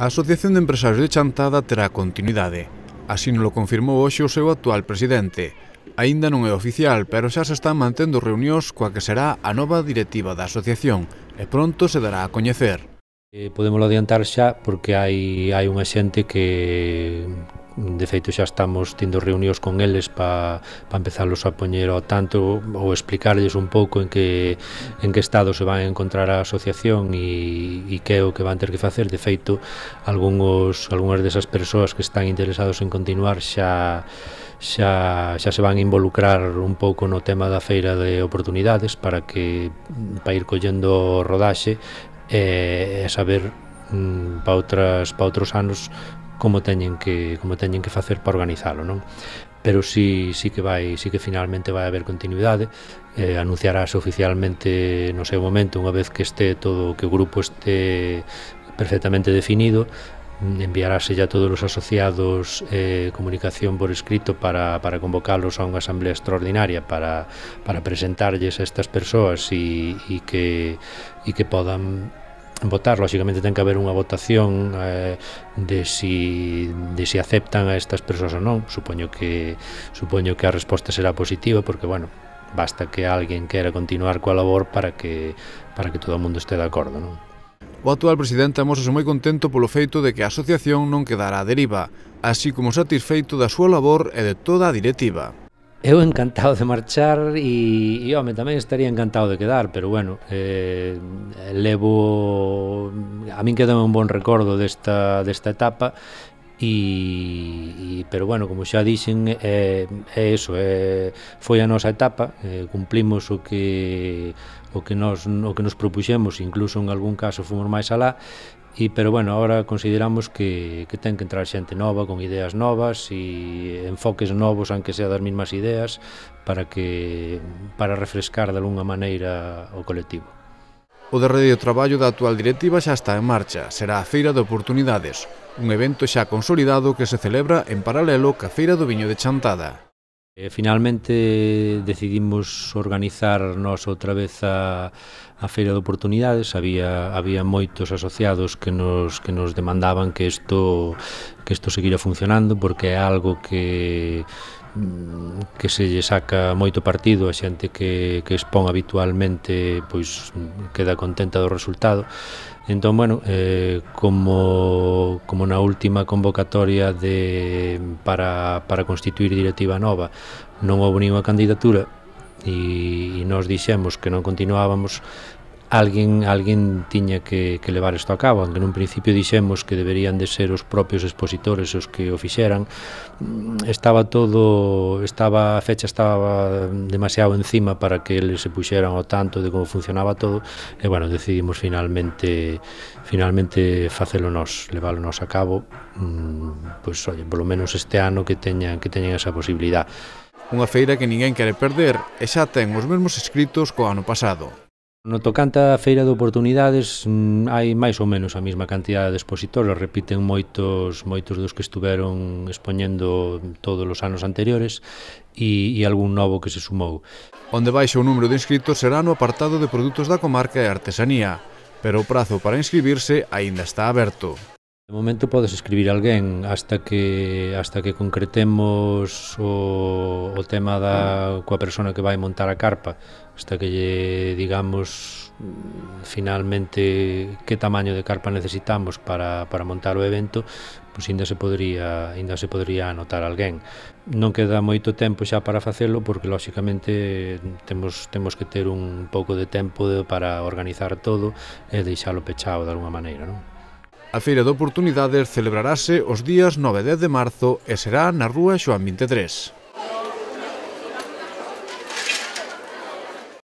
A Asociación de Empresarios de Chantada terá continuidade. Así lo confirmou hoxe o seu actual presidente. Aínda non é oficial, pero xa se están mantendo reunións coa que será a nova directiva da asociación e pronto se dará a coñecer. Eh, podemos adiantar xa porque hai, hai unha xente que, de feito xa estamos tendo reunións con eles para pa empezalos a poñer ao tanto ou explicarlles un pouco en que en que estado se van a encontrar a asociación e, e que é o que van ter que facer de feito algúns algunhas desas persoas que están interesados en continuar xa xa, xa se van a involucrar un pouco no tema da feira de oportunidades para que para ir collendo rodaxe e, e saber Mm, para outras para outros anos como teñen que como teñen que facer para organizalo, non? Pero si sí, sí que vai, sí que finalmente vai haber continuidade, eh, anunciarase oficialmente no seu momento unha vez que este todo que o grupo este perfectamente definido, mm, enviarase ya todos os asociados eh, comunicación por escrito para, para convocalos a unha asamblea extraordinaria para, para presentarlles a estas persoas e, e que, e que podan votar, lóxicamente ten que haber unha votación eh, de si de si aceptan a estas persoas ou non. Supoño que supoño que a resposta será positiva porque bueno, basta que alguén quera continuar coa labor para que para que todo o mundo este de acordo, non? O actual presidente amosase moi contento polo feito de que a asociación non quedara a deriva, así como satisfeito da súa labor e de toda a directiva. Eu encantado de marchar e, e home, tamén estaría encantado de quedar, pero bueno, eh, levo... A min quedame un bon recordo desta, desta etapa e, e pero bueno, como xa dixen é, é eso, é, foi a nosa etapa, é, eh, cumplimos o que o que nos o que nos propuxemos, incluso en algún caso fomos máis alá, e pero bueno, agora consideramos que que ten que entrar xente nova con ideas novas e enfoques novos aunque sea das mesmas ideas para que para refrescar de alguna maneira o colectivo. O derradeiro traballo da actual directiva xa está en marcha. Será a Feira de Oportunidades, un evento xa consolidado que se celebra en paralelo ca Feira do Viño de Chantada. Eh, finalmente decidimos organizar outra vez a, a Feira de Oportunidades. Había, había moitos asociados que nos, que nos demandaban que isto, que isto seguira funcionando porque é algo que que se lle saca moito partido a xente que, que expón habitualmente pois queda contenta do resultado entón, bueno, eh, como, como na última convocatoria de, para, para constituir directiva nova non houve ninguna candidatura e, e nos dixemos que non continuábamos alguén alguén tiña que, que levar isto a cabo, aunque nun principio dixemos que deberían de ser os propios expositores os que o fixeran. Mm, estaba todo, estaba a fecha estaba demasiado encima para que eles se puxeran ao tanto de como funcionaba todo, e bueno, decidimos finalmente finalmente facelo nós, leválo nós a cabo, mm, pois pues, oye, polo menos este ano que teñan que teñan esa posibilidade. Unha feira que ninguén quere perder e xa ten os mesmos escritos co ano pasado. No tocante á feira de oportunidades mm, hai máis ou menos a mesma cantidad de expositores, repiten moitos moitos dos que estiveron expoñendo todos os anos anteriores e, e algún novo que se sumou. Onde baixa o número de inscritos será no apartado de produtos da comarca e artesanía, pero o prazo para inscribirse aínda está aberto. De momento podes escribir alguén hasta que hasta que concretemos o, o tema da coa persona que vai montar a carpa, hasta que lle digamos mm, finalmente que tamaño de carpa necesitamos para, para montar o evento, pois ainda se podría ainda se podría anotar alguén. Non queda moito tempo xa para facelo porque lógicamente temos temos que ter un pouco de tempo de, para organizar todo e deixalo pechado de alguma maneira, non? A Feira de Oportunidades celebrarase os días 9 e 10 de marzo e será na Rúa Xoan 23.